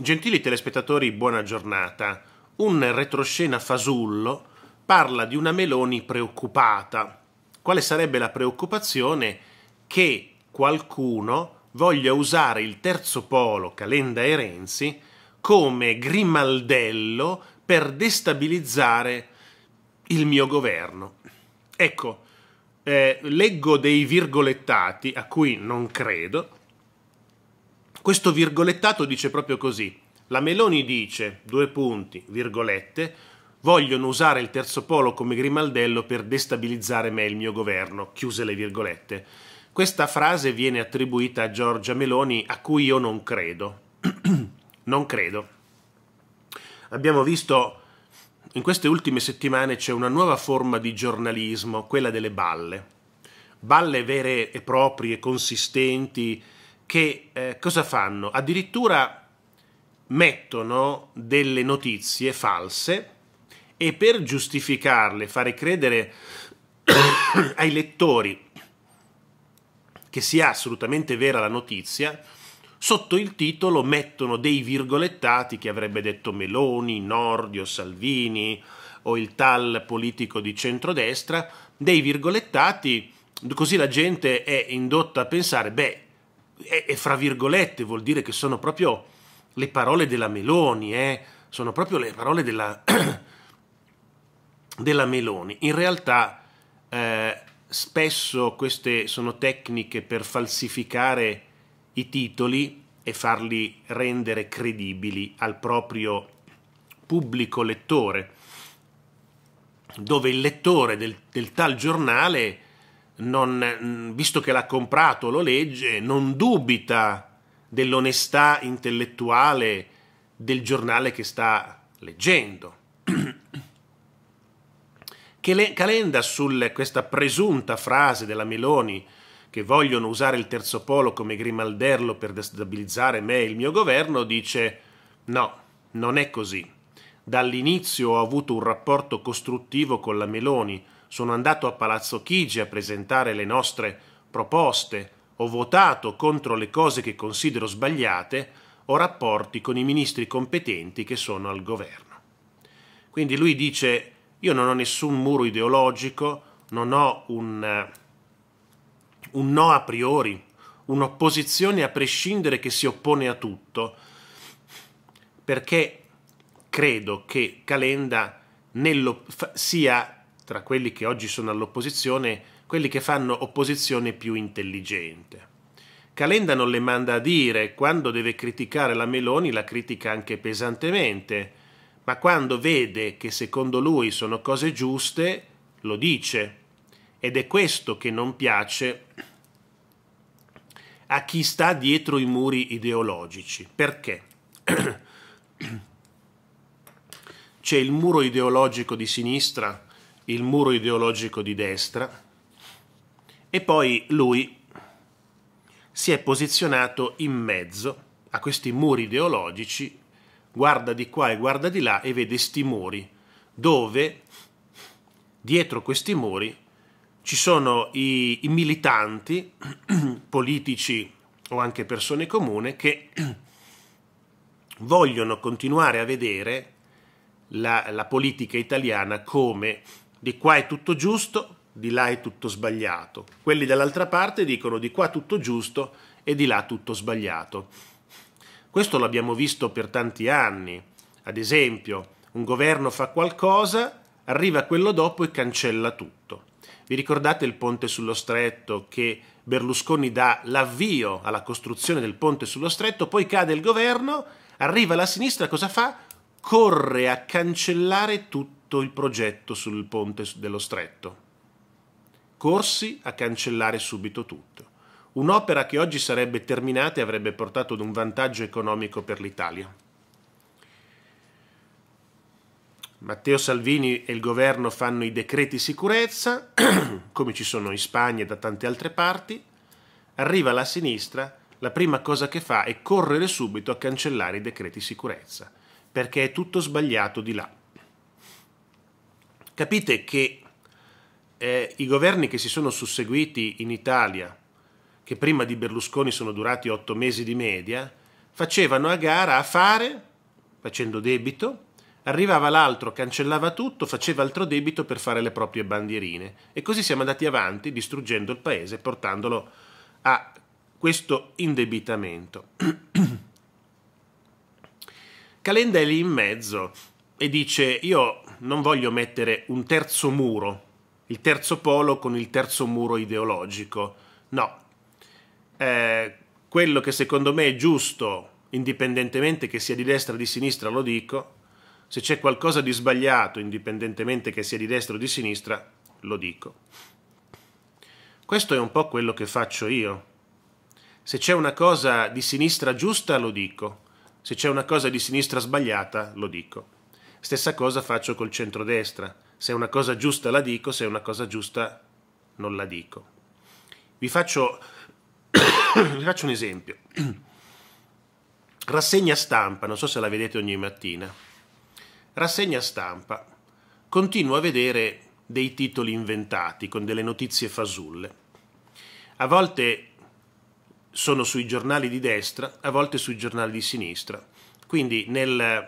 Gentili telespettatori, buona giornata. Un retroscena fasullo parla di una Meloni preoccupata. Quale sarebbe la preoccupazione che qualcuno voglia usare il terzo polo, Calenda e Renzi, come grimaldello per destabilizzare il mio governo? Ecco, eh, leggo dei virgolettati a cui non credo, questo virgolettato dice proprio così. La Meloni dice, due punti, virgolette, vogliono usare il terzo polo come grimaldello per destabilizzare me e il mio governo, chiuse le virgolette. Questa frase viene attribuita a Giorgia Meloni a cui io non credo. non credo. Abbiamo visto in queste ultime settimane c'è una nuova forma di giornalismo, quella delle balle. Balle vere e proprie, consistenti, che eh, cosa fanno? Addirittura mettono delle notizie false e per giustificarle, fare credere ai lettori che sia assolutamente vera la notizia, sotto il titolo mettono dei virgolettati che avrebbe detto Meloni, Nordio, Salvini o il tal politico di centrodestra, dei virgolettati, così la gente è indotta a pensare, beh, e, e, fra virgolette vuol dire che sono proprio le parole della Meloni, eh? sono proprio le parole della, della Meloni. In realtà eh, spesso queste sono tecniche per falsificare i titoli e farli rendere credibili al proprio pubblico lettore, dove il lettore del, del tal giornale non, mm, visto che l'ha comprato, lo legge, non dubita dell'onestà intellettuale del giornale che sta leggendo. Che Calenda su questa presunta frase della Meloni che vogliono usare il terzo polo come grimalderlo per destabilizzare me e il mio governo dice no, non è così. Dall'inizio ho avuto un rapporto costruttivo con la Meloni, sono andato a Palazzo Chigi a presentare le nostre proposte, ho votato contro le cose che considero sbagliate, ho rapporti con i ministri competenti che sono al governo. Quindi lui dice io non ho nessun muro ideologico, non ho un, eh, un no a priori, un'opposizione a prescindere che si oppone a tutto, perché credo che Calenda sia tra quelli che oggi sono all'opposizione, quelli che fanno opposizione più intelligente. Calenda non le manda a dire, quando deve criticare la Meloni la critica anche pesantemente, ma quando vede che secondo lui sono cose giuste, lo dice. Ed è questo che non piace a chi sta dietro i muri ideologici. Perché? C'è il muro ideologico di sinistra il muro ideologico di destra e poi lui si è posizionato in mezzo a questi muri ideologici, guarda di qua e guarda di là e vede sti muri, dove dietro questi muri ci sono i, i militanti politici o anche persone comune che vogliono continuare a vedere la, la politica italiana come di qua è tutto giusto, di là è tutto sbagliato. Quelli dall'altra parte dicono di qua tutto giusto e di là tutto sbagliato. Questo l'abbiamo visto per tanti anni. Ad esempio, un governo fa qualcosa, arriva quello dopo e cancella tutto. Vi ricordate il ponte sullo stretto che Berlusconi dà l'avvio alla costruzione del ponte sullo stretto, poi cade il governo, arriva la sinistra, cosa fa? Corre a cancellare tutto tutto il progetto sul ponte dello stretto. Corsi a cancellare subito tutto. Un'opera che oggi sarebbe terminata e avrebbe portato ad un vantaggio economico per l'Italia. Matteo Salvini e il governo fanno i decreti sicurezza, come ci sono in Spagna e da tante altre parti. Arriva la sinistra, la prima cosa che fa è correre subito a cancellare i decreti sicurezza, perché è tutto sbagliato di là capite che eh, i governi che si sono susseguiti in Italia, che prima di Berlusconi sono durati otto mesi di media, facevano a gara a fare, facendo debito, arrivava l'altro, cancellava tutto, faceva altro debito per fare le proprie bandierine. E così siamo andati avanti, distruggendo il paese, portandolo a questo indebitamento. Calenda è lì in mezzo, e dice io non voglio mettere un terzo muro, il terzo polo con il terzo muro ideologico, no. Eh, quello che secondo me è giusto, indipendentemente che sia di destra o di sinistra, lo dico, se c'è qualcosa di sbagliato, indipendentemente che sia di destra o di sinistra, lo dico. Questo è un po' quello che faccio io. Se c'è una cosa di sinistra giusta, lo dico. Se c'è una cosa di sinistra sbagliata, lo dico. Stessa cosa faccio col centrodestra. Se è una cosa giusta la dico, se è una cosa giusta non la dico. Vi faccio, vi faccio un esempio. Rassegna stampa, non so se la vedete ogni mattina. Rassegna stampa. Continuo a vedere dei titoli inventati con delle notizie fasulle. A volte sono sui giornali di destra, a volte sui giornali di sinistra. Quindi nel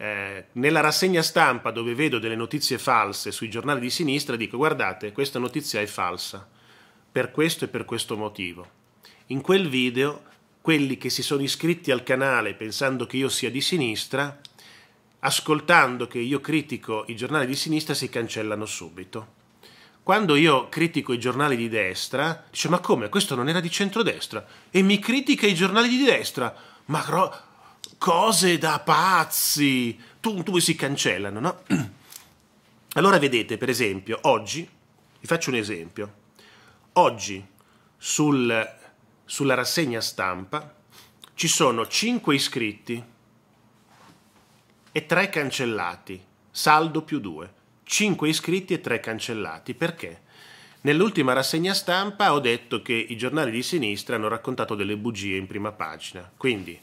eh, nella rassegna stampa dove vedo delle notizie false sui giornali di sinistra dico guardate questa notizia è falsa per questo e per questo motivo. In quel video quelli che si sono iscritti al canale pensando che io sia di sinistra, ascoltando che io critico i giornali di sinistra si cancellano subito. Quando io critico i giornali di destra, dice ma come? Questo non era di centrodestra e mi critica i giornali di destra. Ma cose da pazzi, tu, tu si cancellano, no? Allora vedete, per esempio, oggi, vi faccio un esempio, oggi sul, sulla rassegna stampa ci sono 5 iscritti e 3 cancellati, saldo più 2, 5 iscritti e 3 cancellati, perché? Nell'ultima rassegna stampa ho detto che i giornali di sinistra hanno raccontato delle bugie in prima pagina, quindi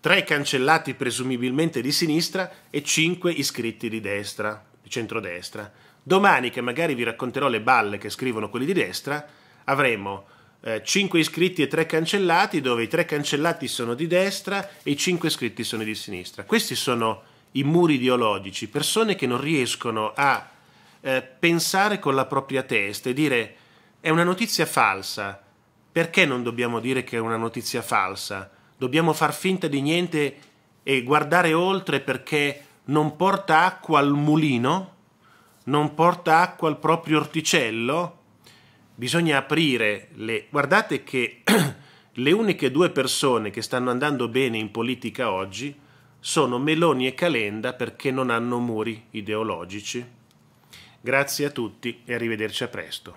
tre cancellati presumibilmente di sinistra e cinque iscritti di destra, di centrodestra. Domani, che magari vi racconterò le balle che scrivono quelli di destra, avremo eh, 5 iscritti e tre cancellati, dove i tre cancellati sono di destra e i cinque iscritti sono di sinistra. Questi sono i muri ideologici, persone che non riescono a eh, pensare con la propria testa e dire è una notizia falsa, perché non dobbiamo dire che è una notizia falsa? dobbiamo far finta di niente e guardare oltre perché non porta acqua al mulino, non porta acqua al proprio orticello, bisogna aprire le... Guardate che le uniche due persone che stanno andando bene in politica oggi sono Meloni e Calenda perché non hanno muri ideologici. Grazie a tutti e arrivederci a presto.